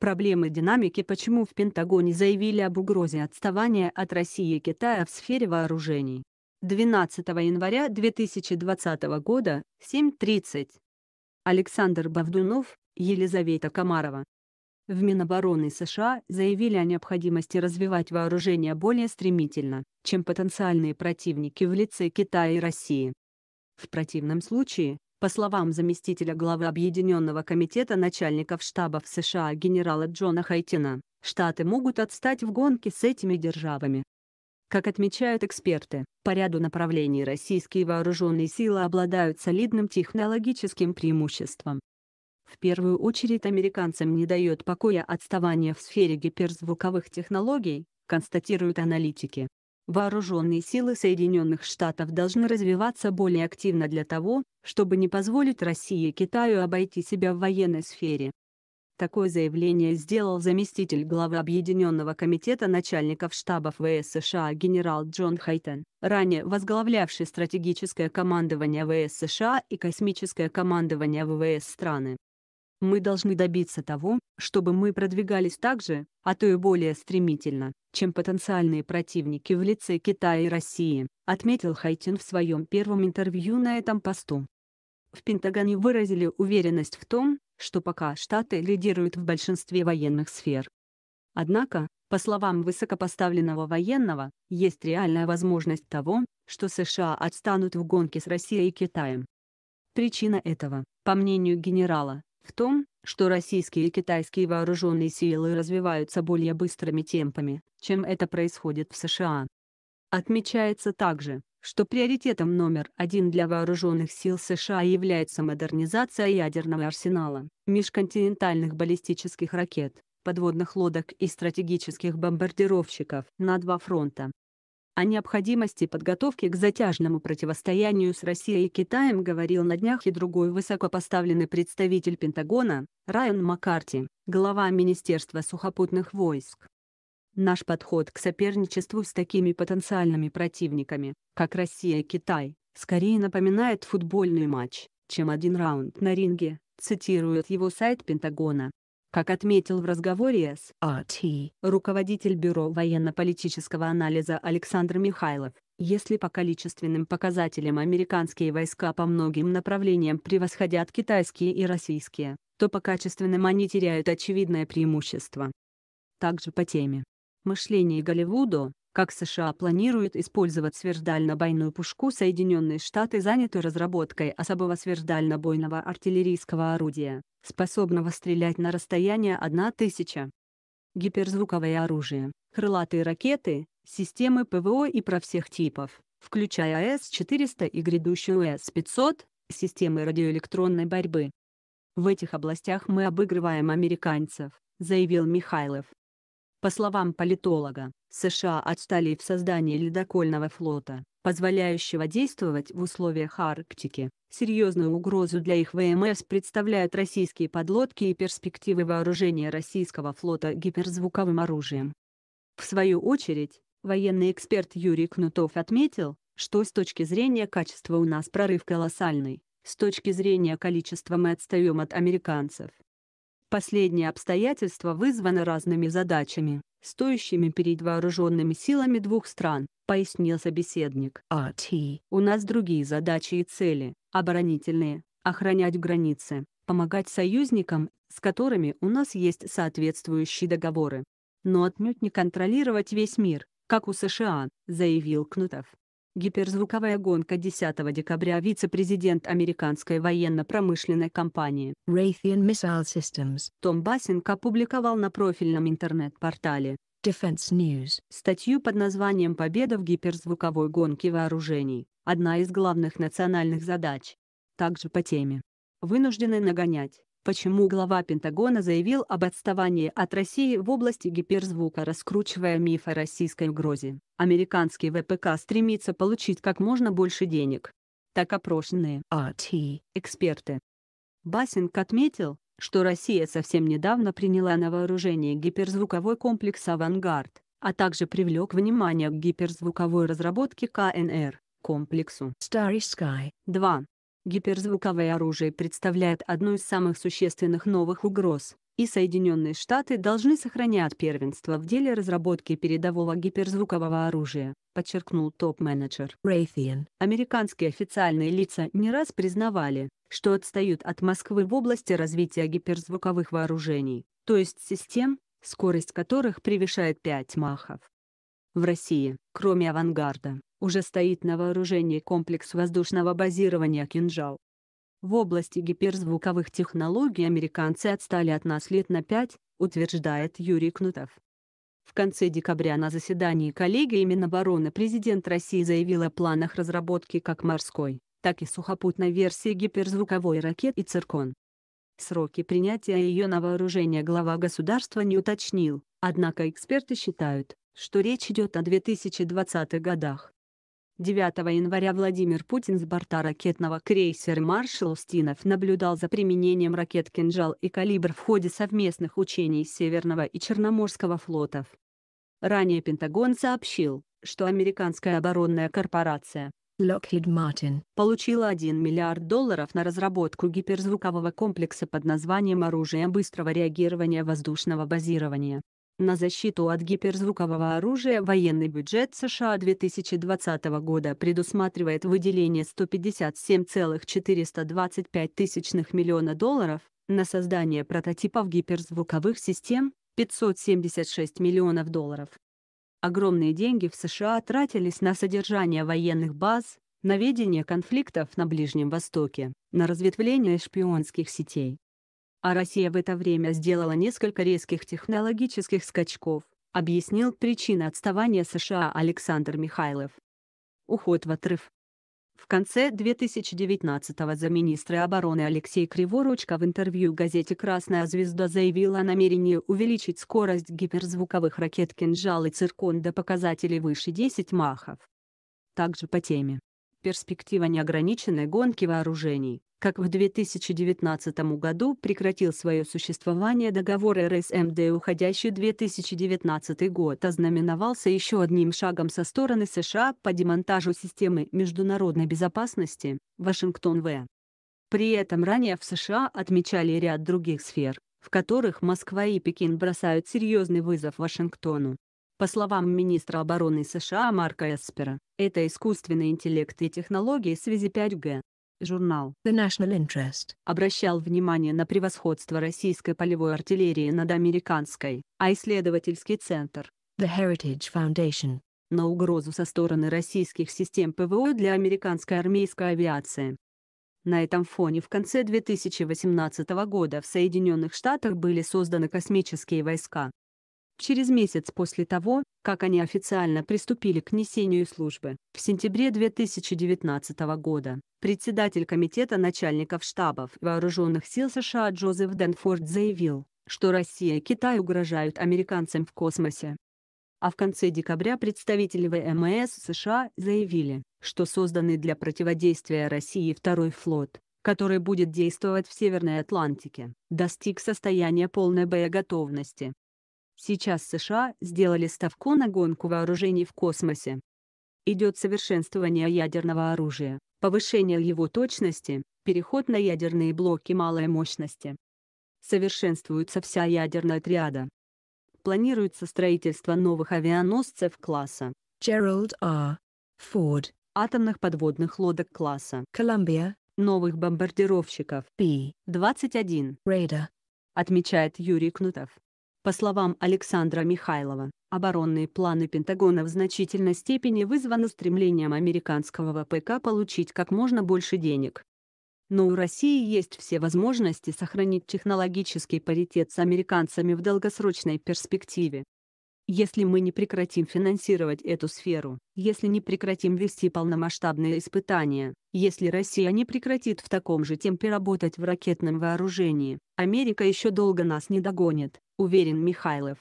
Проблемы динамики Почему в Пентагоне заявили об угрозе отставания от России и Китая в сфере вооружений? 12 января 2020 года, 7.30. Александр Бавдунов, Елизавета Комарова. В Минобороны США заявили о необходимости развивать вооружение более стремительно, чем потенциальные противники в лице Китая и России. В противном случае, по словам заместителя главы Объединенного комитета начальников штабов США генерала Джона Хайтина, Штаты могут отстать в гонке с этими державами. Как отмечают эксперты, по ряду направлений российские вооруженные силы обладают солидным технологическим преимуществом. В первую очередь американцам не дает покоя отставание в сфере гиперзвуковых технологий, констатируют аналитики. Вооруженные силы Соединенных Штатов должны развиваться более активно для того, чтобы не позволить России и Китаю обойти себя в военной сфере. Такое заявление сделал заместитель главы Объединенного комитета начальников штабов ВС США генерал Джон Хайтен, ранее возглавлявший стратегическое командование ВС США и космическое командование ВВС страны. Мы должны добиться того, чтобы мы продвигались так же, а то и более стремительно, чем потенциальные противники в лице Китая и России, отметил Хайтин в своем первом интервью на этом посту. В Пентагоне выразили уверенность в том, что пока Штаты лидируют в большинстве военных сфер. Однако, по словам высокопоставленного военного, есть реальная возможность того, что США отстанут в гонке с Россией и Китаем. Причина этого, по мнению генерала, в том, что российские и китайские вооруженные силы развиваются более быстрыми темпами, чем это происходит в США. Отмечается также, что приоритетом номер один для вооруженных сил США является модернизация ядерного арсенала, межконтинентальных баллистических ракет, подводных лодок и стратегических бомбардировщиков на два фронта. О необходимости подготовки к затяжному противостоянию с Россией и Китаем говорил на днях и другой высокопоставленный представитель Пентагона, Райан Маккарти, глава Министерства сухопутных войск. Наш подход к соперничеству с такими потенциальными противниками, как Россия и Китай, скорее напоминает футбольный матч, чем один раунд на ринге, цитирует его сайт Пентагона. Как отметил в разговоре с RT а руководитель Бюро военно-политического анализа Александр Михайлов, если по количественным показателям американские войска по многим направлениям превосходят китайские и российские, то по качественным они теряют очевидное преимущество. Также по теме. Мышление Голливуду, как США планируют использовать сверхдальнобойную пушку Соединенные Штаты заняты разработкой особого сверхдальнобойного артиллерийского орудия, способного стрелять на расстояние 1000 гиперзвуковое оружие, крылатые ракеты, системы ПВО и про всех типов, включая С-400 и грядущую С-500, системы радиоэлектронной борьбы. В этих областях мы обыгрываем американцев, заявил Михайлов. По словам политолога, США отстали в создании ледокольного флота, позволяющего действовать в условиях Арктики. Серьезную угрозу для их ВМС представляют российские подлодки и перспективы вооружения российского флота гиперзвуковым оружием. В свою очередь, военный эксперт Юрий Кнутов отметил, что с точки зрения качества у нас прорыв колоссальный, с точки зрения количества мы отстаем от американцев. Последнее обстоятельство вызвано разными задачами, стоящими перед вооруженными силами двух стран, пояснил собеседник. АТ. У нас другие задачи и цели, оборонительные, охранять границы, помогать союзникам, с которыми у нас есть соответствующие договоры. Но отнюдь не контролировать весь мир, как у США, заявил Кнутов. Гиперзвуковая гонка 10 декабря вице-президент американской военно-промышленной компании Raytheon Missile Systems Том Бассинг опубликовал на профильном интернет-портале Defense News статью под названием «Победа в гиперзвуковой гонке вооружений. Одна из главных национальных задач». Также по теме. Вынуждены нагонять почему глава Пентагона заявил об отставании от России в области гиперзвука, раскручивая миф о российской угрозе. Американский ВПК стремится получить как можно больше денег. Так опрошенные RT а эксперты Басинг отметил, что Россия совсем недавно приняла на вооружение гиперзвуковой комплекс «Авангард», а также привлек внимание к гиперзвуковой разработке КНР, комплексу Starry Sky 2. Гиперзвуковое оружие представляет одну из самых существенных новых угроз, и Соединенные Штаты должны сохранять первенство в деле разработки передового гиперзвукового оружия, подчеркнул топ-менеджер Raytheon. Американские официальные лица не раз признавали, что отстают от Москвы в области развития гиперзвуковых вооружений, то есть систем, скорость которых превышает 5 махов. В России, кроме «Авангарда», уже стоит на вооружении комплекс воздушного базирования «Кинжал». В области гиперзвуковых технологий американцы отстали от нас лет на пять, утверждает Юрий Кнутов. В конце декабря на заседании коллегии Минобороны президент России заявил о планах разработки как морской, так и сухопутной версии гиперзвуковой ракеты «Циркон». Сроки принятия ее на вооружение глава государства не уточнил, однако эксперты считают, что речь идет о 2020-х годах. 9 января Владимир Путин с борта ракетного крейсера «Маршал Устинов» наблюдал за применением ракет «Кинжал» и «Калибр» в ходе совместных учений Северного и Черноморского флотов. Ранее Пентагон сообщил, что американская оборонная корпорация Lockheed Martin получила 1 миллиард долларов на разработку гиперзвукового комплекса под названием «Оружие быстрого реагирования воздушного базирования». На защиту от гиперзвукового оружия военный бюджет США 2020 года предусматривает выделение 157,425 тысячных миллиона долларов, на создание прототипов гиперзвуковых систем 576 миллионов долларов. Огромные деньги в США тратились на содержание военных баз, на ведение конфликтов на Ближнем Востоке, на разветвление шпионских сетей, а Россия в это время сделала несколько резких технологических скачков, объяснил причины отставания США Александр Михайлов. Уход в отрыв. В конце 2019-го замминистра обороны Алексей Криворучка в интервью газете «Красная звезда» заявил о намерении увеличить скорость гиперзвуковых ракет «Кинжал» и «Циркон» до показателей выше 10 махов. Также по теме перспектива неограниченной гонки вооружений, как в 2019 году прекратил свое существование договор РСМД эм и уходящий 2019 год ознаменовался еще одним шагом со стороны США по демонтажу системы международной безопасности, Вашингтон В. При этом ранее в США отмечали ряд других сфер, в которых Москва и Пекин бросают серьезный вызов Вашингтону. По словам министра обороны США Марка Эспера, это искусственный интеллект и технологии связи 5G. Журнал The National Interest обращал внимание на превосходство российской полевой артиллерии над американской, а исследовательский центр The Heritage Foundation на угрозу со стороны российских систем ПВО для американской армейской авиации. На этом фоне в конце 2018 года в Соединенных Штатах были созданы космические войска, через месяц после того, как они официально приступили к несению службы. В сентябре 2019 года председатель Комитета начальников штабов Вооруженных сил США Джозеф Дэнфорд заявил, что Россия и Китай угрожают американцам в космосе. А в конце декабря представители ВМС США заявили, что созданный для противодействия России второй флот, который будет действовать в Северной Атлантике, достиг состояния полной боеготовности. Сейчас США сделали ставку на гонку вооружений в космосе. Идет совершенствование ядерного оружия, повышение его точности, переход на ядерные блоки малой мощности. Совершенствуется вся ядерная триада. Планируется строительство новых авианосцев класса Gerald R. Ford, атомных подводных лодок класса Columbia, новых бомбардировщиков B-21 Raider, отмечает Юрий Кнутов. По словам Александра Михайлова, оборонные планы Пентагона в значительной степени вызваны стремлением американского ВПК получить как можно больше денег. Но у России есть все возможности сохранить технологический паритет с американцами в долгосрочной перспективе. Если мы не прекратим финансировать эту сферу, если не прекратим вести полномасштабные испытания, если Россия не прекратит в таком же темпе работать в ракетном вооружении, Америка еще долго нас не догонит, уверен Михайлов.